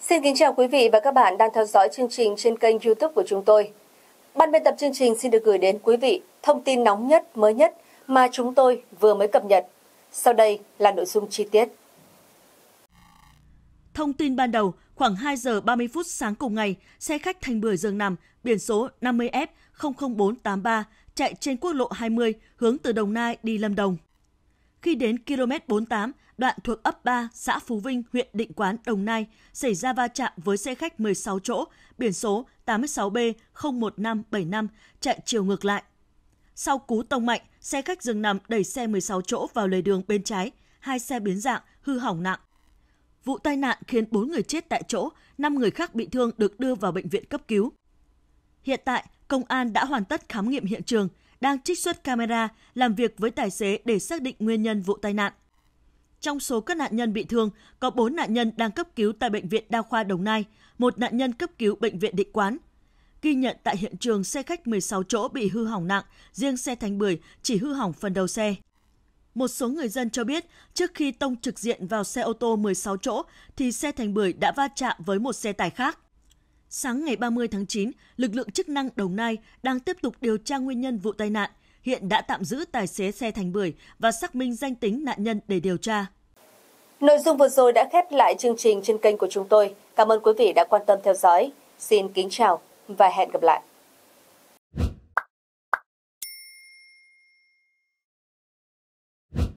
Xin kính chào quý vị và các bạn đang theo dõi chương trình trên kênh YouTube của chúng tôi. Ban biên tập chương trình xin được gửi đến quý vị thông tin nóng nhất, mới nhất mà chúng tôi vừa mới cập nhật. Sau đây là nội dung chi tiết. Thông tin ban đầu, khoảng 2 giờ 30 phút sáng cùng ngày, xe khách Thành Bưởi Dương Nằm, biển số 50F00483 chạy trên quốc lộ 20 hướng từ Đồng Nai đi Lâm Đồng. Khi đến km 48, đoạn thuộc ấp 3, xã Phú Vinh, huyện Định Quán, Đồng Nai, xảy ra va chạm với xe khách 16 chỗ, biển số 86B01575, chạy chiều ngược lại. Sau cú tông mạnh, xe khách dừng nằm đẩy xe 16 chỗ vào lề đường bên trái, hai xe biến dạng, hư hỏng nặng. Vụ tai nạn khiến 4 người chết tại chỗ, 5 người khác bị thương được đưa vào bệnh viện cấp cứu. Hiện tại, công an đã hoàn tất khám nghiệm hiện trường, đang trích xuất camera làm việc với tài xế để xác định nguyên nhân vụ tai nạn. Trong số các nạn nhân bị thương, có 4 nạn nhân đang cấp cứu tại Bệnh viện Đa khoa Đồng Nai, một nạn nhân cấp cứu Bệnh viện Định Quán. Ghi nhận tại hiện trường xe khách 16 chỗ bị hư hỏng nặng, riêng xe Thành Bưởi chỉ hư hỏng phần đầu xe. Một số người dân cho biết, trước khi tông trực diện vào xe ô tô 16 chỗ, thì xe Thành Bưởi đã va chạm với một xe tải khác sáng ngày 30 tháng 9, lực lượng chức năng Đồng Nai đang tiếp tục điều tra nguyên nhân vụ tai nạn. Hiện đã tạm giữ tài xế xe Thành Bưởi và xác minh danh tính nạn nhân để điều tra. Nội dung vừa rồi đã khép lại chương trình trên kênh của chúng tôi. Cảm ơn quý vị đã quan tâm theo dõi. Xin kính chào và hẹn gặp lại.